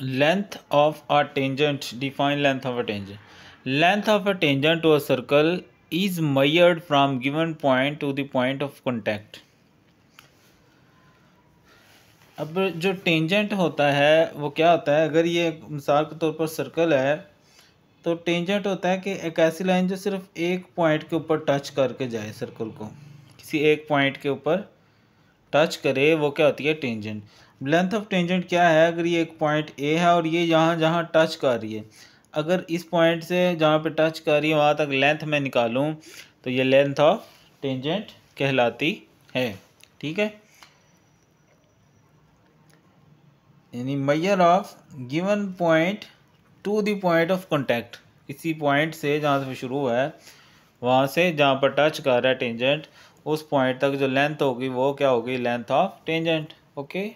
length of a tangent define length of a tangent length of a tangent to a circle is measured from given point to the point of contact अब जो tangent होता है वो क्या होता है अगर ये मिसाल के तौर पर सर्कल है तो टेंजेंट होता है कि एक ऐसी लाइन जो सिर्फ एक पॉइंट के ऊपर टच करके जाए सर्कल को किसी एक पॉइंट के ऊपर टच करे वो क्या होती है टेंजेंट लेंथ ऑफ टेंजेंट क्या है अगर ये एक पॉइंट ए है और ये जहाँ जहाँ टच कर रही है अगर इस पॉइंट से जहाँ पे टच कर रही है वहाँ तक लेंथ मैं निकालूँ तो ये लेंथ ऑफ टेंजेंट कहलाती है ठीक है यानी मैयर of given point to the point of contact किसी पॉइंट से जहाँ से शुरू हुआ है वहाँ से जहाँ पर टच कर रहा है टेंजेंट उस पॉइंट तक जो लेंथ होगी वो क्या होगी लेंथ ऑफ टेंजेंट ओके